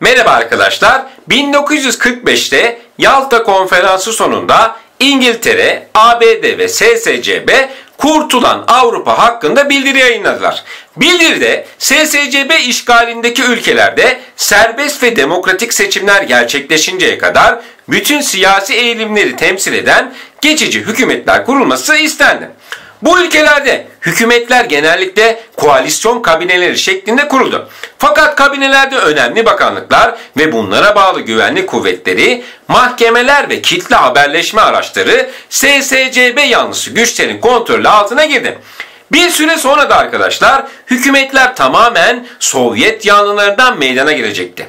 Merhaba arkadaşlar. 1945'te Yalta Konferansı sonunda İngiltere, ABD ve SSCB kurtulan Avrupa hakkında bildiri yayınladılar. Bildiride SSCB işgalindeki ülkelerde serbest ve demokratik seçimler gerçekleşinceye kadar bütün siyasi eğilimleri temsil eden geçici hükümetler kurulması istendi. Bu ülkelerde hükümetler genellikle koalisyon kabineleri şeklinde kuruldu. Fakat kabinelerde önemli bakanlıklar ve bunlara bağlı güvenlik kuvvetleri, mahkemeler ve kitle haberleşme araçları SSCB yanlısı güçlerin kontrolü altına girdi. Bir süre sonra da arkadaşlar hükümetler tamamen Sovyet yanlılarından meydana gelecekti.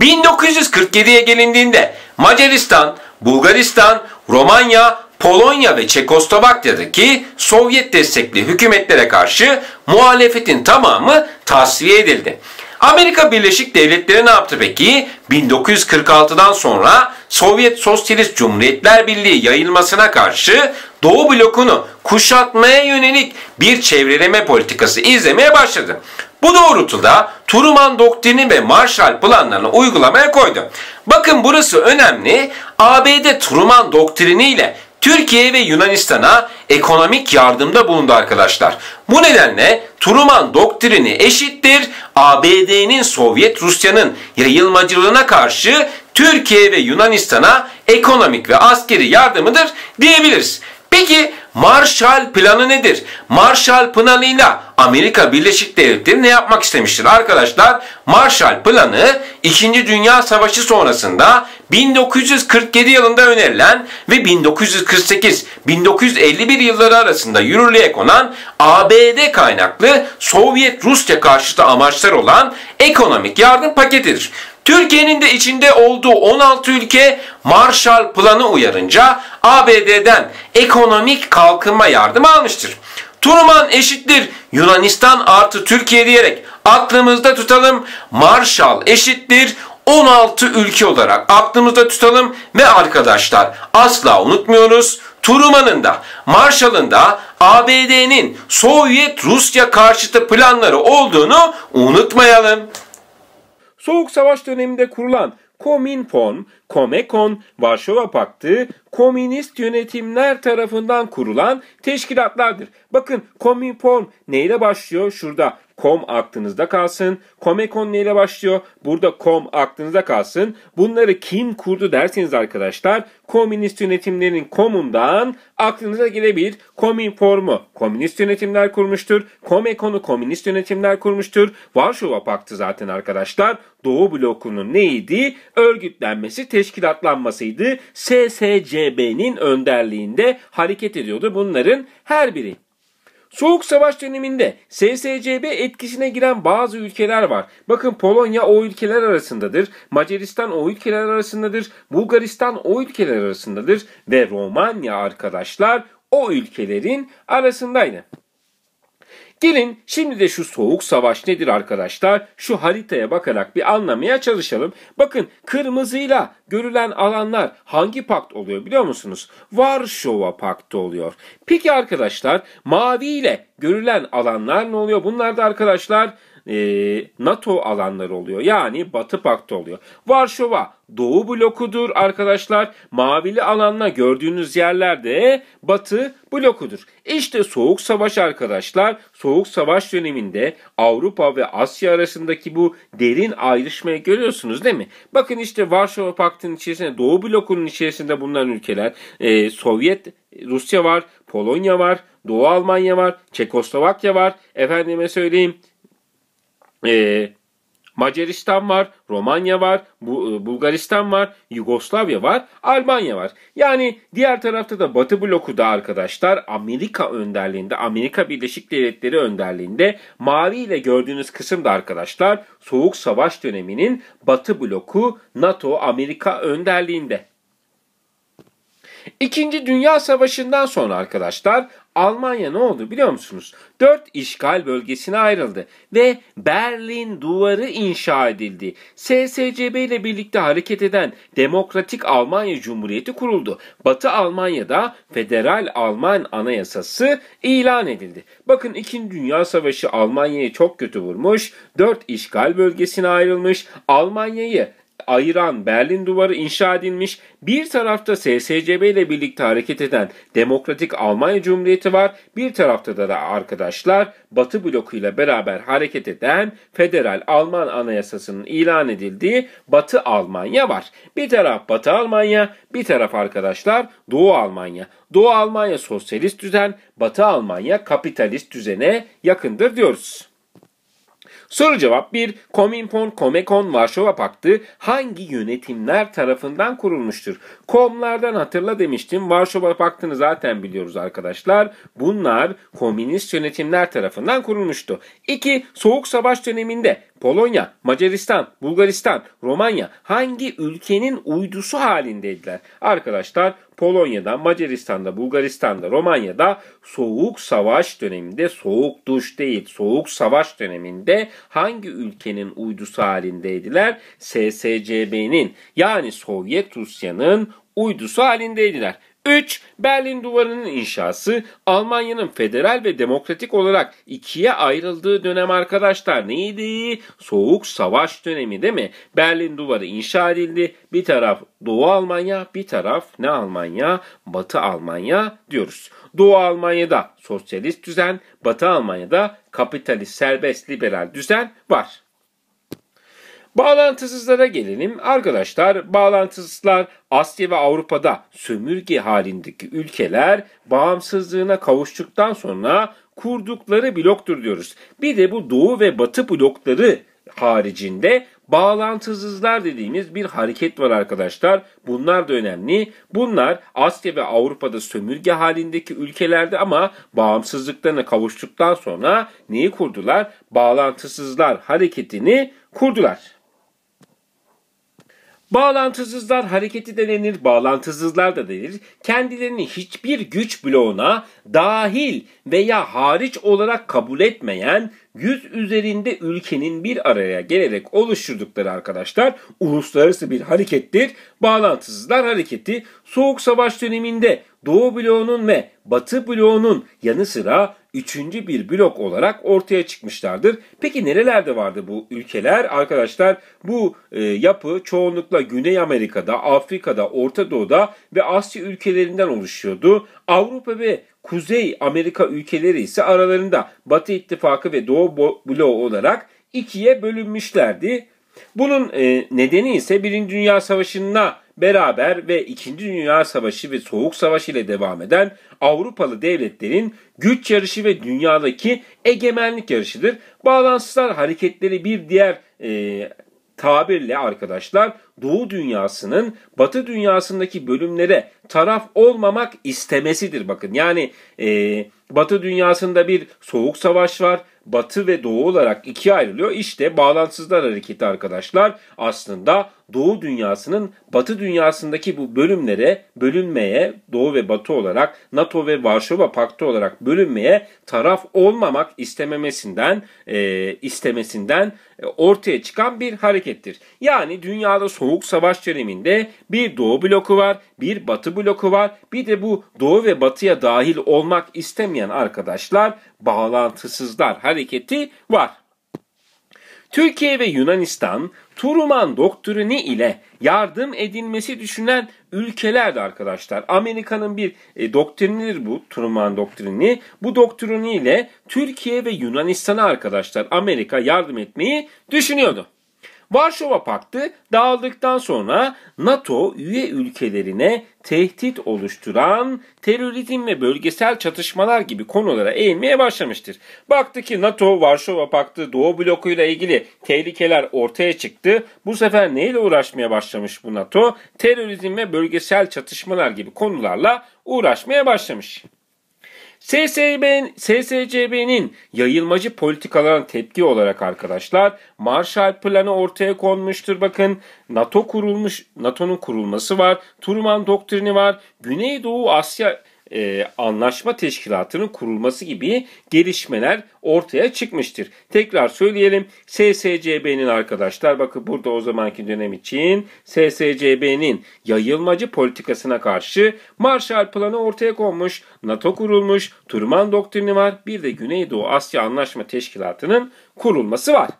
1947'ye gelindiğinde Macaristan, Bulgaristan, Romanya, Polonya ve Çekoslovakya'daki Sovyet destekli hükümetlere karşı muhalefetin tamamı tasfiye edildi. Amerika Birleşik Devletleri ne yaptı peki? 1946'dan sonra Sovyet Sosyalist Cumhuriyetler Birliği yayılmasına karşı Doğu blokunu kuşatmaya yönelik bir çevreleme politikası izlemeye başladı. Bu doğrultuda Truman doktrini ve Marshall planlarını uygulamaya koydu. Bakın burası önemli. ABD Truman doktriniyle Türkiye ve Yunanistan'a ekonomik yardımda bulundu arkadaşlar. Bu nedenle Truman doktrini eşittir ABD'nin Sovyet Rusya'nın yayılmacılığına karşı Türkiye ve Yunanistan'a ekonomik ve askeri yardımıdır diyebiliriz. Peki Marshall planı nedir? Marshall planıyla Amerika Birleşik Devletleri ne yapmak istemiştir? Arkadaşlar Marshall planı 2. Dünya Savaşı sonrasında 1947 yılında önerilen ve 1948-1951 yılları arasında yürürlüğe konan ABD kaynaklı Sovyet Rusya karşıtı amaçlar olan ekonomik yardım paketidir. Türkiye'nin de içinde olduğu 16 ülke Marshall Planı uyarınca ABD'den ekonomik kalkınma yardımı almıştır. Turman eşittir Yunanistan artı Türkiye diyerek aklımızda tutalım Marshall eşittir 16 ülke olarak aklımızda tutalım ve arkadaşlar asla unutmuyoruz Truman'ın da Marshall'ın da ABD'nin Sovyet Rusya karşıtı planları olduğunu unutmayalım. Soğuk Savaş döneminde kurulan Kominfon, Komekon, Varşova Paktı, komünist yönetimler tarafından kurulan teşkilatlardır. Bakın Kominfon neyle başlıyor? Şurada Com aklınızda kalsın. Comecon neyle başlıyor? Burada com aklınızda kalsın. Bunları kim kurdu derseniz arkadaşlar komünist yönetimlerin komundan aklınıza gelebilir. Kominform'u komünist yönetimler kurmuştur. Komekon'u komünist yönetimler kurmuştur. Varşova Paktı zaten arkadaşlar Doğu blokunun neydi? Örgütlenmesi, teşkilatlanmasıydı. SSCB'nin önderliğinde hareket ediyordu bunların her biri. Soğuk savaş döneminde SSCB etkisine giren bazı ülkeler var. Bakın Polonya o ülkeler arasındadır. Macaristan o ülkeler arasındadır. Bulgaristan o ülkeler arasındadır. Ve Romanya arkadaşlar o ülkelerin arasındaydı. Gelin şimdi de şu soğuk savaş nedir arkadaşlar? Şu haritaya bakarak bir anlamaya çalışalım. Bakın kırmızıyla görülen alanlar hangi pakt oluyor biliyor musunuz? Varşova paktı oluyor. Peki arkadaşlar maviyle görülen alanlar ne oluyor? Bunlar da arkadaşlar e, NATO alanları oluyor. Yani Batı Paktı oluyor. Varşova Doğu blokudur arkadaşlar. Mavili alanla gördüğünüz yerlerde Batı blokudur. İşte Soğuk Savaş arkadaşlar. Soğuk Savaş döneminde Avrupa ve Asya arasındaki bu derin ayrışmayı görüyorsunuz değil mi? Bakın işte Varşova Paktı'nın içerisinde Doğu blokunun içerisinde bulunan ülkeler e, Sovyet Rusya var, Polonya var, Doğu Almanya var, Çekoslovakya var. Efendime söyleyeyim e, Macaristan var, Romanya var, e, Bulgaristan var, Yugoslavya var, Almanya var. Yani diğer tarafta da Batı bloku da arkadaşlar Amerika önderliğinde, Amerika Birleşik Devletleri önderliğinde mavi ile gördüğünüz kısım da arkadaşlar Soğuk Savaş döneminin Batı bloku NATO Amerika önderliğinde. İkinci Dünya Savaşı'ndan sonra arkadaşlar Almanya ne oldu biliyor musunuz? Dört işgal bölgesine ayrıldı ve Berlin duvarı inşa edildi. SSCB ile birlikte hareket eden Demokratik Almanya Cumhuriyeti kuruldu. Batı Almanya'da Federal Alman Anayasası ilan edildi. Bakın 2. Dünya Savaşı Almanya'yı çok kötü vurmuş, dört işgal bölgesine ayrılmış, Almanya'yı ayıran Berlin Duvarı inşa edilmiş, bir tarafta SSCB ile birlikte hareket eden Demokratik Almanya Cumhuriyeti var, bir tarafta da, da arkadaşlar Batı blokuyla beraber hareket eden Federal Alman Anayasası'nın ilan edildiği Batı Almanya var. Bir taraf Batı Almanya, bir taraf arkadaşlar Doğu Almanya. Doğu Almanya sosyalist düzen, Batı Almanya kapitalist düzene yakındır diyoruz. Soru cevap 1. Kominfon Komekon Varşova Paktı hangi yönetimler tarafından kurulmuştur? Komlardan hatırla demiştim. Varşova Paktı'nı zaten biliyoruz arkadaşlar. Bunlar komünist yönetimler tarafından kurulmuştu. 2. Soğuk Savaş döneminde Polonya, Macaristan, Bulgaristan, Romanya hangi ülkenin uydusu halindeydiler? Arkadaşlar Polonya'da, Macaristan'da, Bulgaristan'da, Romanya'da soğuk savaş döneminde, soğuk duş değil, soğuk savaş döneminde hangi ülkenin uydusu halindeydiler? SSCB'nin yani Sovyet Rusya'nın uydusu halindeydiler. 3. Berlin Duvarı'nın inşası Almanya'nın federal ve demokratik olarak ikiye ayrıldığı dönem arkadaşlar neydi? Soğuk savaş dönemi değil mi? Berlin Duvarı inşa edildi. Bir taraf Doğu Almanya, bir taraf ne Almanya? Batı Almanya diyoruz. Doğu Almanya'da sosyalist düzen, Batı Almanya'da kapitalist serbest liberal düzen var. Bağlantısızlara gelelim. Arkadaşlar bağlantısızlar Asya ve Avrupa'da sömürge halindeki ülkeler bağımsızlığına kavuştuktan sonra kurdukları bloktur diyoruz. Bir de bu doğu ve batı blokları haricinde bağlantısızlar dediğimiz bir hareket var arkadaşlar. Bunlar da önemli. Bunlar Asya ve Avrupa'da sömürge halindeki ülkelerde ama bağımsızlıklarına kavuştuktan sonra neyi kurdular? Bağlantısızlar hareketini kurdular. Bağlantısızlar hareketi de denir, bağlantısızlar da denir. Kendilerini hiçbir güç bloğuna dahil veya hariç olarak kabul etmeyen yüz üzerinde ülkenin bir araya gelerek oluşturdukları arkadaşlar uluslararası bir harekettir. Bağlantısızlar hareketi Soğuk Savaş döneminde Doğu bloğunun ve Batı bloğunun yanı sıra üçüncü bir blok olarak ortaya çıkmışlardır. Peki nerelerde vardı bu ülkeler? Arkadaşlar bu e, yapı çoğunlukla Güney Amerika'da, Afrika'da, Orta Doğu'da ve Asya ülkelerinden oluşuyordu. Avrupa ve Kuzey Amerika ülkeleri ise aralarında Batı İttifakı ve Doğu bloğu olarak ikiye bölünmüşlerdi. Bunun e, nedeni ise Birinci Dünya Savaşı'na beraber ve 2. Dünya Savaşı ve Soğuk Savaş ile devam eden Avrupalı devletlerin güç yarışı ve dünyadaki egemenlik yarışıdır. Bağlantısızlar hareketleri bir diğer e, tabirle arkadaşlar Doğu dünyasının Batı dünyasındaki bölümlere taraf olmamak istemesidir bakın. Yani e, Batı dünyasında bir soğuk savaş var batı ve doğu olarak ikiye ayrılıyor. İşte bağlantısızlar hareketi arkadaşlar aslında doğu dünyasının batı dünyasındaki bu bölümlere bölünmeye doğu ve batı olarak NATO ve Varşova Paktı olarak bölünmeye taraf olmamak istememesinden e, istemesinden e, ortaya çıkan bir harekettir. Yani dünyada soğuk savaş döneminde bir doğu bloku var, bir batı bloku var, bir de bu doğu ve batıya dahil olmak istemeyen arkadaşlar bağlantısızlar hareketi var. Türkiye ve Yunanistan Truman doktrini ile yardım edilmesi düşünen ülkelerdi arkadaşlar. Amerika'nın bir e, doktrinidir bu Truman doktrini. Bu doktrini ile Türkiye ve Yunanistan'a arkadaşlar Amerika yardım etmeyi düşünüyordu. Varşova Paktı dağıldıktan sonra NATO üye ülkelerine tehdit oluşturan terörizm ve bölgesel çatışmalar gibi konulara eğilmeye başlamıştır. Baktı ki NATO Varşova Paktı Doğu Bloku ile ilgili tehlikeler ortaya çıktı. Bu sefer neyle uğraşmaya başlamış bu NATO? Terörizm ve bölgesel çatışmalar gibi konularla uğraşmaya başlamış. SSB, SSCB'nin yayılmacı politikalarına tepki olarak arkadaşlar Marshall Planı ortaya konmuştur. Bakın NATO kurulmuş, NATO'nun kurulması var, Truman doktrini var, Güneydoğu Asya e, anlaşma teşkilatının kurulması gibi gelişmeler ortaya çıkmıştır. Tekrar söyleyelim SSCB'nin arkadaşlar bakın burada o zamanki dönem için SSCB'nin yayılmacı politikasına karşı Marshall Planı ortaya konmuş, NATO kurulmuş, Truman doktrini var bir de Güneydoğu Asya Anlaşma Teşkilatı'nın kurulması var.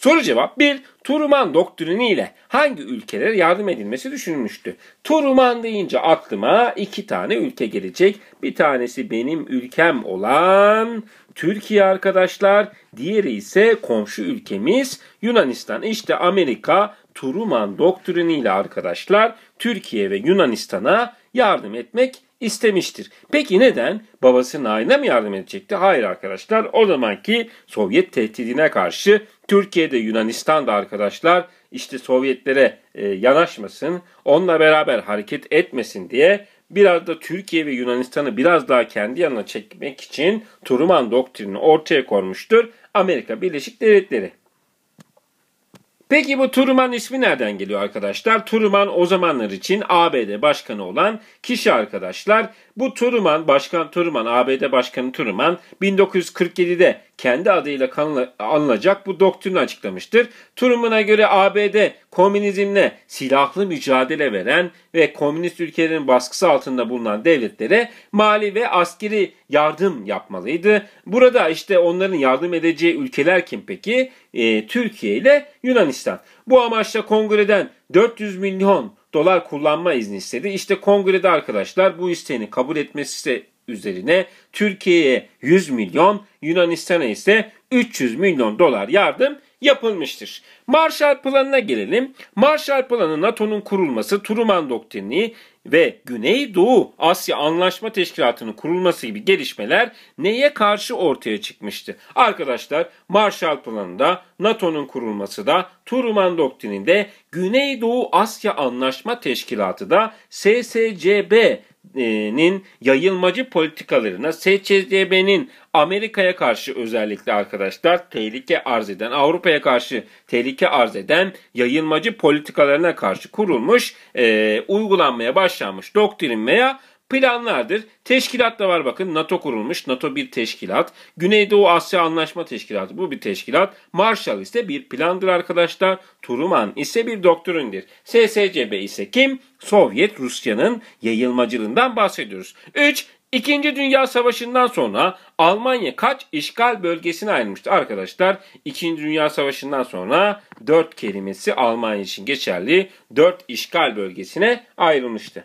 Soru cevap 1. Turuman doktrini ile hangi ülkelere yardım edilmesi düşünülmüştü? Turuman deyince aklıma iki tane ülke gelecek. Bir tanesi benim ülkem olan Türkiye arkadaşlar. Diğeri ise komşu ülkemiz Yunanistan. İşte Amerika Turuman doktrini ile arkadaşlar Türkiye ve Yunanistan'a yardım etmek istemiştir. Peki neden? Babasının aile mi yardım edecekti? Hayır arkadaşlar o zamanki Sovyet tehdidine karşı Türkiye'de Yunanistan'da arkadaşlar işte Sovyetlere e, yanaşmasın, onunla beraber hareket etmesin diye biraz da Türkiye ve Yunanistan'ı biraz daha kendi yanına çekmek için Truman doktrinini ortaya koymuştur Amerika Birleşik Devletleri. Peki bu Truman ismi nereden geliyor arkadaşlar? Truman o zamanlar için ABD başkanı olan kişi arkadaşlar bu Truman, Başkan Truman, ABD Başkanı Truman 1947'de kendi adıyla anılacak bu doktrini açıklamıştır. Truman'a göre ABD komünizmle silahlı mücadele veren ve komünist ülkelerin baskısı altında bulunan devletlere mali ve askeri yardım yapmalıydı. Burada işte onların yardım edeceği ülkeler kim peki? E, Türkiye ile Yunanistan. Bu amaçla kongreden 400 milyon dolar kullanma izni istedi. İşte kongrede arkadaşlar bu isteğini kabul etmesi üzerine Türkiye'ye 100 milyon, Yunanistan'a ise 300 milyon dolar yardım yapılmıştır. Marshall Planı'na gelelim. Marshall Planı NATO'nun kurulması, Truman Doktrini, ve Güneydoğu Asya Anlaşma Teşkilatı'nın kurulması gibi gelişmeler neye karşı ortaya çıkmıştı? Arkadaşlar Marshall Planı'nda, NATO'nun kurulması da, Truman de, Güneydoğu Asya Anlaşma Teşkilatı da, SSCB nin yayılmacı politikalarına SCDB'nin Amerika'ya karşı özellikle arkadaşlar tehlike arz eden Avrupa'ya karşı tehlike arz eden yayılmacı politikalarına karşı kurulmuş e, uygulanmaya başlanmış doktrin veya planlardır. Teşkilat da var bakın. NATO kurulmuş. NATO bir teşkilat. Güneydoğu Asya Anlaşma Teşkilatı bu bir teşkilat. Marshall ise bir plandır arkadaşlar. Truman ise bir doktrindir. SSCB ise kim? Sovyet Rusya'nın yayılmacılığından bahsediyoruz. 3. İkinci Dünya Savaşı'ndan sonra Almanya kaç işgal bölgesine ayrılmıştı arkadaşlar? İkinci Dünya Savaşı'ndan sonra 4 kelimesi Almanya için geçerli. 4 işgal bölgesine ayrılmıştı.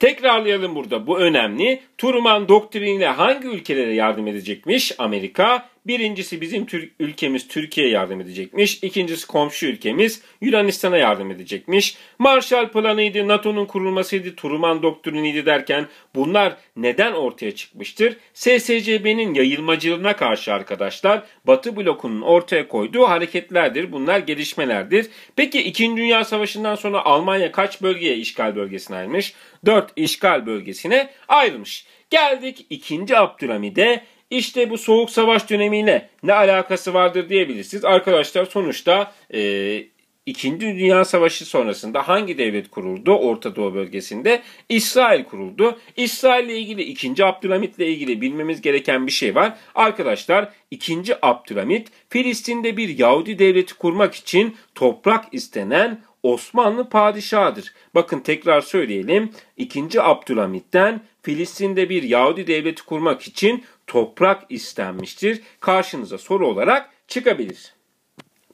Tekrarlayalım burada bu önemli. Truman doktriniyle hangi ülkelere yardım edecekmiş? Amerika, Birincisi bizim Türk, ülkemiz Türkiye'ye yardım edecekmiş. İkincisi komşu ülkemiz Yunanistan'a yardım edecekmiş. Marshall Planı'ydı, NATO'nun kurulmasıydı, Truman Doktriniydi derken bunlar neden ortaya çıkmıştır? SSCB'nin yayılmacılığına karşı arkadaşlar Batı blokunun ortaya koyduğu hareketlerdir. Bunlar gelişmelerdir. Peki 2. Dünya Savaşı'ndan sonra Almanya kaç bölgeye işgal bölgesine ayrılmış? 4 işgal bölgesine ayrılmış. Geldik 2. Abdülhamid'e işte bu soğuk savaş dönemiyle ne alakası vardır diyebilirsiniz. Arkadaşlar sonuçta e, İkinci Dünya Savaşı sonrasında hangi devlet kuruldu Orta Doğu bölgesinde? İsrail kuruldu. İsrail ile ilgili 2. Abdülhamit ile ilgili bilmemiz gereken bir şey var. Arkadaşlar 2. Abdülhamit Filistin'de bir Yahudi devleti kurmak için toprak istenen Osmanlı padişahıdır. Bakın tekrar söyleyelim. 2. Abdülhamit'ten Filistin'de bir Yahudi devleti kurmak için toprak istenmiştir. Karşınıza soru olarak çıkabilir.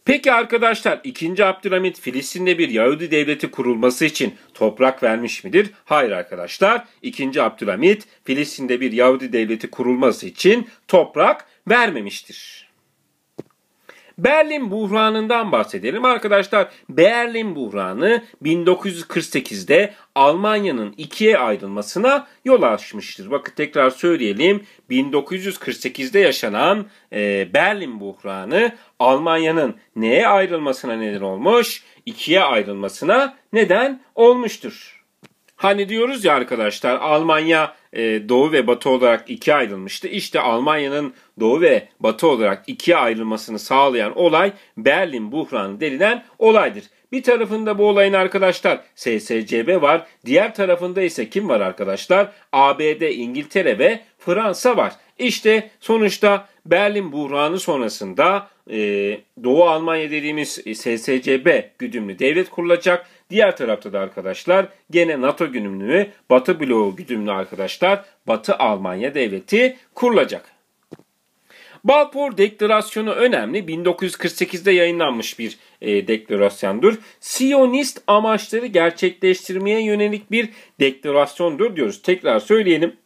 Peki arkadaşlar 2. Abdülhamit Filistin'de bir Yahudi devleti kurulması için toprak vermiş midir? Hayır arkadaşlar 2. Abdülhamit Filistin'de bir Yahudi devleti kurulması için toprak vermemiştir. Berlin buhranından bahsedelim arkadaşlar. Berlin buhranı 1948'de Almanya'nın ikiye ayrılmasına yol açmıştır. Bakın tekrar söyleyelim. 1948'de yaşanan e, Berlin buhranı Almanya'nın neye ayrılmasına neden olmuş? İkiye ayrılmasına neden olmuştur. Hani diyoruz ya arkadaşlar Almanya e, doğu ve batı olarak ikiye ayrılmıştı. İşte Almanya'nın doğu ve batı olarak ikiye ayrılmasını sağlayan olay Berlin buhranı denilen olaydır. Bir tarafında bu olayın arkadaşlar SSCB var. Diğer tarafında ise kim var arkadaşlar? ABD, İngiltere ve Fransa var. İşte sonuçta Berlin buhranı sonrasında e, Doğu Almanya dediğimiz e, SSCB güdümlü devlet kurulacak. Diğer tarafta da arkadaşlar gene NATO güdümlü, Batı bloğu güdümlü arkadaşlar Batı Almanya devleti kurulacak. Balfour Deklarasyonu önemli. 1948'de yayınlanmış bir e, deklarasyondur. Siyonist amaçları gerçekleştirmeye yönelik bir deklarasyondur diyoruz. Tekrar söyleyelim.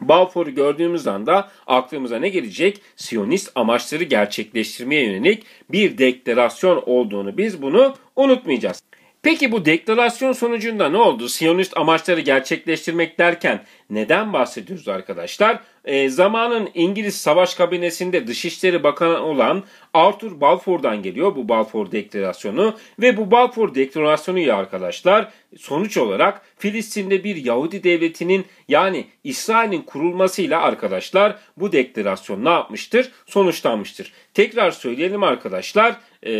Balfour'u gördüğümüz anda aklımıza ne gelecek? Siyonist amaçları gerçekleştirmeye yönelik bir deklarasyon olduğunu biz bunu unutmayacağız. Peki bu deklarasyon sonucunda ne oldu? Siyonist amaçları gerçekleştirmek derken neden bahsediyoruz arkadaşlar? e, zamanın İngiliz savaş kabinesinde Dışişleri Bakanı olan Arthur Balfour'dan geliyor bu Balfour Deklarasyonu ve bu Balfour Deklarasyonu ya arkadaşlar sonuç olarak Filistin'de bir Yahudi devletinin yani İsrail'in kurulmasıyla arkadaşlar bu deklarasyon ne yapmıştır? Sonuçlanmıştır. Tekrar söyleyelim arkadaşlar e,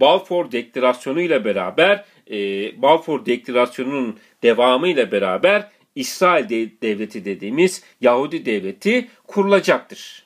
Balfour Deklarasyonu ile beraber e, Balfour Deklarasyonu'nun devamı ile beraber İsrail devleti dediğimiz Yahudi devleti kurulacaktır.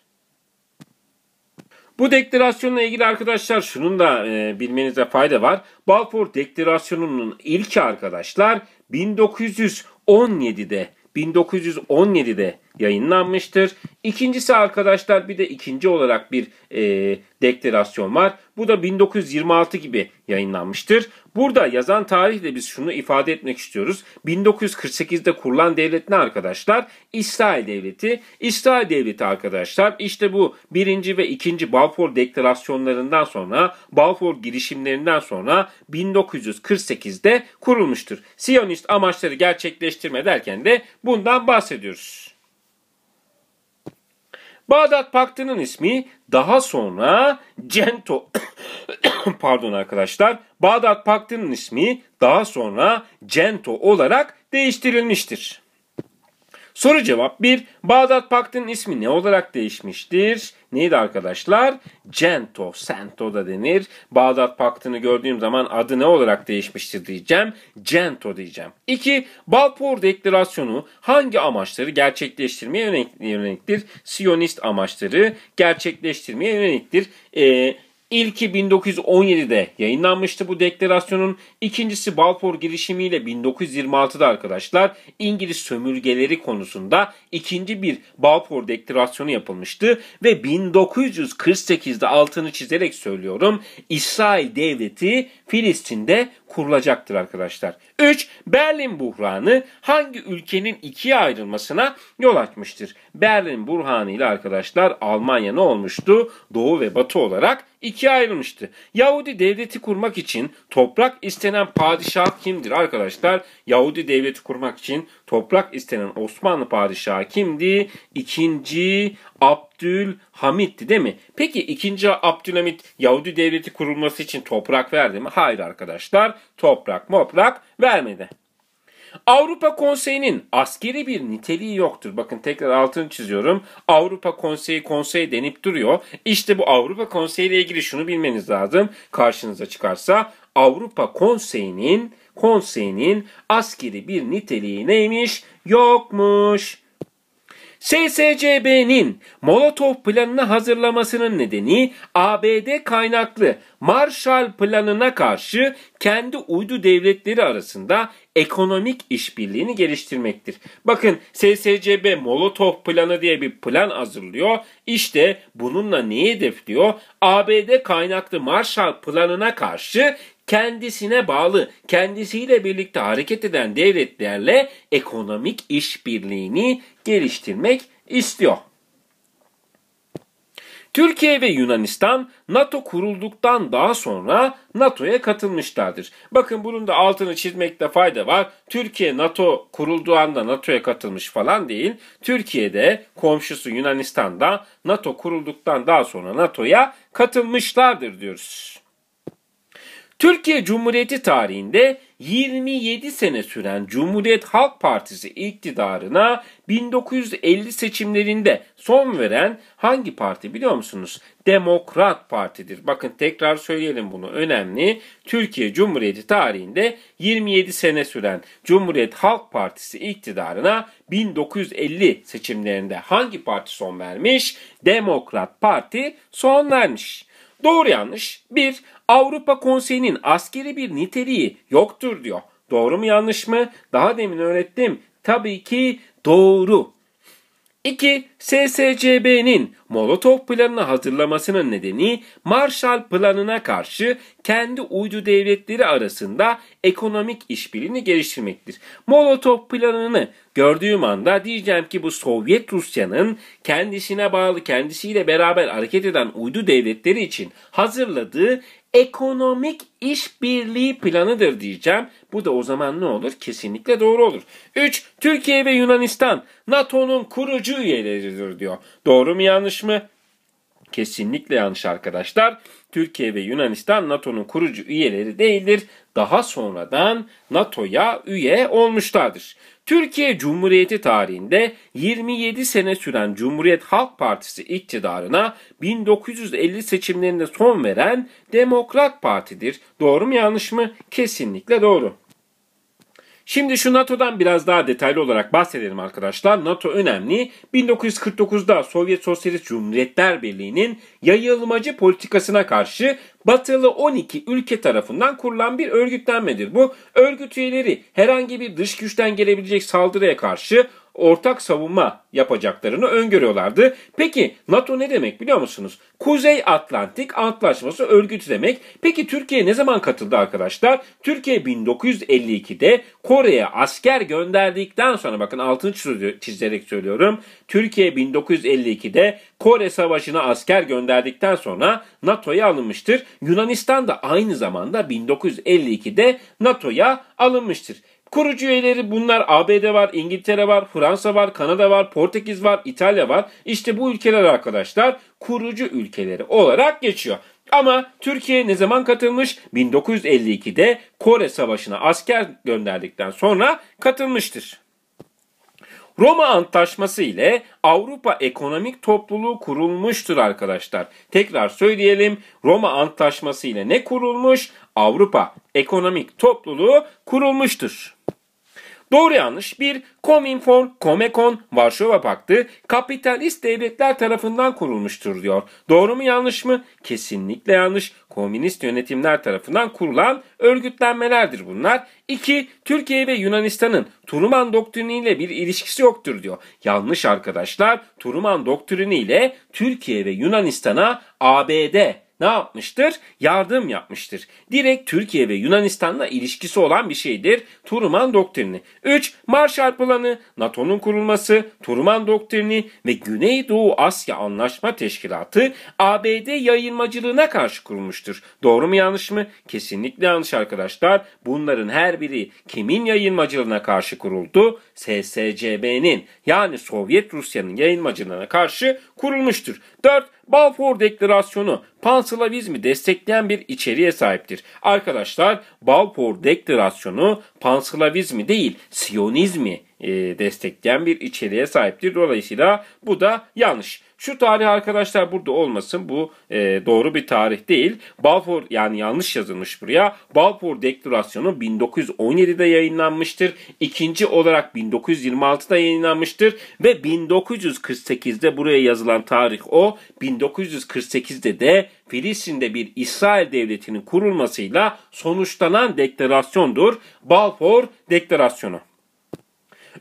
Bu deklarasyonla ilgili arkadaşlar şunun da e, bilmenizde fayda var. Balfour Deklarasyonu'nun ilki arkadaşlar 1917'de 1917'de yayınlanmıştır. İkincisi arkadaşlar bir de ikinci olarak bir e, deklarasyon var. Bu da 1926 gibi yayınlanmıştır. Burada yazan tarihle biz şunu ifade etmek istiyoruz. 1948'de kurulan devlet ne arkadaşlar? İsrail Devleti. İsrail Devleti arkadaşlar işte bu birinci ve ikinci Balfour deklarasyonlarından sonra Balfour girişimlerinden sonra 1948'de kurulmuştur. Siyonist amaçları gerçekleştirme derken de bundan bahsediyoruz. Bağdat Paktı'nın ismi daha sonra Cento pardon arkadaşlar Bağdat Paktı'nın ismi daha sonra Cento olarak değiştirilmiştir. Soru cevap 1. Bağdat Paktı'nın ismi ne olarak değişmiştir? Neydi arkadaşlar? Cento, Sento da denir. Bağdat Paktı'nı gördüğüm zaman adı ne olarak değişmiştir diyeceğim. Cento diyeceğim. 2. Balfour Deklarasyonu hangi amaçları gerçekleştirmeye yöneliktir? Siyonist amaçları gerçekleştirmeye yöneliktir. Eee İlki 1917'de yayınlanmıştı bu deklarasyonun. ikincisi Balfour girişimiyle 1926'da arkadaşlar İngiliz sömürgeleri konusunda ikinci bir Balfour deklarasyonu yapılmıştı. Ve 1948'de altını çizerek söylüyorum İsrail devleti Filistin'de kurulacaktır arkadaşlar. 3. Berlin buhranı hangi ülkenin ikiye ayrılmasına yol açmıştır? Berlin buhranı ile arkadaşlar Almanya ne olmuştu? Doğu ve Batı olarak ikiye ayrılmıştı. Yahudi devleti kurmak için toprak istenen padişah kimdir arkadaşlar? Yahudi devleti kurmak için toprak istenen Osmanlı padişahı kimdi? İkinci Abdülhamit'ti değil mi? Peki ikinci Abdülhamit Yahudi devleti kurulması için toprak verdi mi? Hayır arkadaşlar toprak moprak vermedi. Avrupa Konseyi'nin askeri bir niteliği yoktur. Bakın tekrar altını çiziyorum. Avrupa Konseyi konsey denip duruyor. İşte bu Avrupa Konseyi ile ilgili şunu bilmeniz lazım. Karşınıza çıkarsa Avrupa Konseyi'nin konseyinin askeri bir niteliği neymiş? Yokmuş. SSCB'nin Molotov planını hazırlamasının nedeni ABD kaynaklı Marshall planına karşı kendi uydu devletleri arasında ekonomik işbirliğini geliştirmektir. Bakın SSCB Molotov planı diye bir plan hazırlıyor. İşte bununla neyi hedefliyor? ABD kaynaklı Marshall planına karşı kendisine bağlı, kendisiyle birlikte hareket eden devletlerle ekonomik işbirliğini geliştirmek istiyor. Türkiye ve Yunanistan NATO kurulduktan daha sonra NATO'ya katılmışlardır. Bakın bunun da altını çizmekte fayda var. Türkiye NATO kurulduğu anda NATO'ya katılmış falan değil. Türkiye'de komşusu Yunanistan'da NATO kurulduktan daha sonra NATO'ya katılmışlardır diyoruz. Türkiye Cumhuriyeti tarihinde 27 sene süren Cumhuriyet Halk Partisi iktidarına 1950 seçimlerinde son veren hangi parti biliyor musunuz? Demokrat Parti'dir. Bakın tekrar söyleyelim bunu önemli. Türkiye Cumhuriyeti tarihinde 27 sene süren Cumhuriyet Halk Partisi iktidarına 1950 seçimlerinde hangi parti son vermiş? Demokrat Parti son vermiş. Doğru yanlış. 1. Avrupa Konseyi'nin askeri bir niteliği yoktur diyor. Doğru mu yanlış mı? Daha demin öğrettim. Tabii ki doğru. 2. SSCB'nin Molotov planını hazırlamasının nedeni Marshall planına karşı kendi uydu devletleri arasında ekonomik işbirliğini geliştirmektir. Molotov planını gördüğüm anda diyeceğim ki bu Sovyet Rusya'nın kendisine bağlı kendisiyle beraber hareket eden uydu devletleri için hazırladığı ekonomik işbirliği planıdır diyeceğim. Bu da o zaman ne olur? Kesinlikle doğru olur. 3. Türkiye ve Yunanistan NATO'nun kurucu üyeleridir diyor. Doğru mu yanlış mı? Kesinlikle yanlış arkadaşlar. Türkiye ve Yunanistan NATO'nun kurucu üyeleri değildir. Daha sonradan NATO'ya üye olmuşlardır. Türkiye Cumhuriyeti tarihinde 27 sene süren Cumhuriyet Halk Partisi iktidarına 1950 seçimlerinde son veren Demokrat Parti'dir. Doğru mu yanlış mı? Kesinlikle doğru. Şimdi şu NATO'dan biraz daha detaylı olarak bahsedelim arkadaşlar. NATO önemli. 1949'da Sovyet Sosyalist Cumhuriyetler Birliği'nin yayılmacı politikasına karşı Batılı 12 ülke tarafından kurulan bir örgütlenmedir. Bu örgüt üyeleri herhangi bir dış güçten gelebilecek saldırıya karşı ortak savunma yapacaklarını öngörüyorlardı. Peki NATO ne demek biliyor musunuz? Kuzey Atlantik Antlaşması örgütü demek. Peki Türkiye ne zaman katıldı arkadaşlar? Türkiye 1952'de Kore'ye asker gönderdikten sonra bakın altını çizerek söylüyorum. Türkiye 1952'de Kore Savaşı'na asker gönderdikten sonra NATO'ya alınmıştır. Yunanistan da aynı zamanda 1952'de NATO'ya alınmıştır. Kurucu üyeleri bunlar ABD var, İngiltere var, Fransa var, Kanada var, Portekiz var, İtalya var. İşte bu ülkeler arkadaşlar kurucu ülkeleri olarak geçiyor. Ama Türkiye ne zaman katılmış? 1952'de Kore Savaşı'na asker gönderdikten sonra katılmıştır. Roma Antlaşması ile Avrupa Ekonomik Topluluğu kurulmuştur arkadaşlar. Tekrar söyleyelim. Roma Antlaşması ile ne kurulmuş? Avrupa ekonomik topluluğu kurulmuştur. Doğru yanlış bir Kominform, Komekon, Varşova Paktı kapitalist devletler tarafından kurulmuştur diyor. Doğru mu yanlış mı? Kesinlikle yanlış. Komünist yönetimler tarafından kurulan örgütlenmelerdir bunlar. 2. Türkiye ve Yunanistan'ın Turuman doktrini ile bir ilişkisi yoktur diyor. Yanlış arkadaşlar. Turuman doktrini ile Türkiye ve Yunanistan'a ABD ne yapmıştır? Yardım yapmıştır. Direkt Türkiye ve Yunanistan'la ilişkisi olan bir şeydir Truman Doktrini. 3. Marshall Planı, NATO'nun kurulması, Truman Doktrini ve Güneydoğu Asya Anlaşma Teşkilatı ABD yayılmacılığına karşı kurulmuştur. Doğru mu yanlış mı? Kesinlikle yanlış arkadaşlar. Bunların her biri kimin yayılmacılığına karşı kuruldu? SSCB'nin yani Sovyet Rusya'nın yayılmacılığına karşı kurulmuştur. 4. Balfour Deklarasyonu Panslavizmi destekleyen bir içeriğe sahiptir. Arkadaşlar Balfour Deklarasyonu Panslavizmi değil Siyonizmi e, destekleyen bir içeriğe sahiptir. Dolayısıyla bu da yanlış. Şu tarih arkadaşlar burada olmasın. Bu e, doğru bir tarih değil. Balfour yani yanlış yazılmış buraya. Balfour Deklarasyonu 1917'de yayınlanmıştır. İkinci olarak 1926'da yayınlanmıştır ve 1948'de buraya yazılan tarih o. 1948'de de Filistin'de bir İsrail devletinin kurulmasıyla sonuçlanan deklarasyondur. Balfour Deklarasyonu.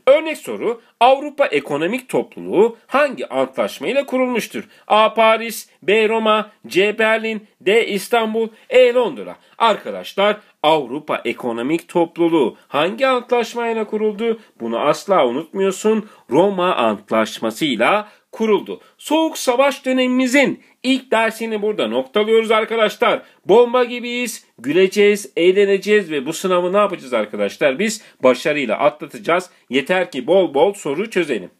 Örnek soru Avrupa Ekonomik Topluluğu hangi antlaşmayla kurulmuştur? A. Paris, B. Roma, C. Berlin, D. İstanbul, E. Londra. Arkadaşlar Avrupa Ekonomik Topluluğu hangi antlaşmayla kuruldu? Bunu asla unutmuyorsun. Roma Antlaşması'yla kuruldu. Soğuk savaş dönemimizin ilk dersini burada noktalıyoruz arkadaşlar. Bomba gibiyiz, güleceğiz, eğleneceğiz ve bu sınavı ne yapacağız arkadaşlar? Biz başarıyla atlatacağız. Yeter ki bol bol soru çözelim.